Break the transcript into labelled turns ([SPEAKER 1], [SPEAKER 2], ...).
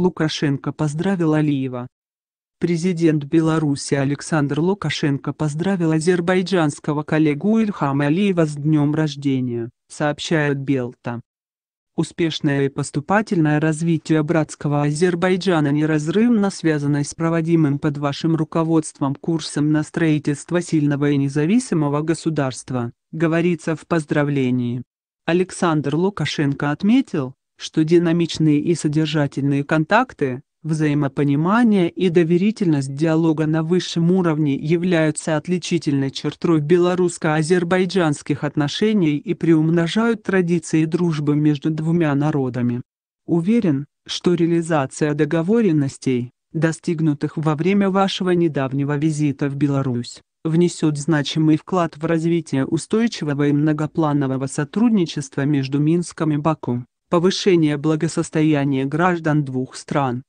[SPEAKER 1] Лукашенко поздравил Алиева. Президент Беларуси Александр Лукашенко поздравил азербайджанского коллегу Ильхама Алиева с днем рождения, сообщает Белта. Успешное и поступательное развитие братского Азербайджана неразрывно связано с проводимым под вашим руководством курсом на строительство сильного и независимого государства, говорится в поздравлении. Александр Лукашенко отметил, что динамичные и содержательные контакты, взаимопонимание и доверительность диалога на высшем уровне являются отличительной чертой белорусско-азербайджанских отношений и приумножают традиции дружбы между двумя народами. Уверен, что реализация договоренностей, достигнутых во время вашего недавнего визита в Беларусь, внесет значимый вклад в развитие устойчивого и многопланового сотрудничества между Минском и Баку повышение благосостояния граждан двух стран.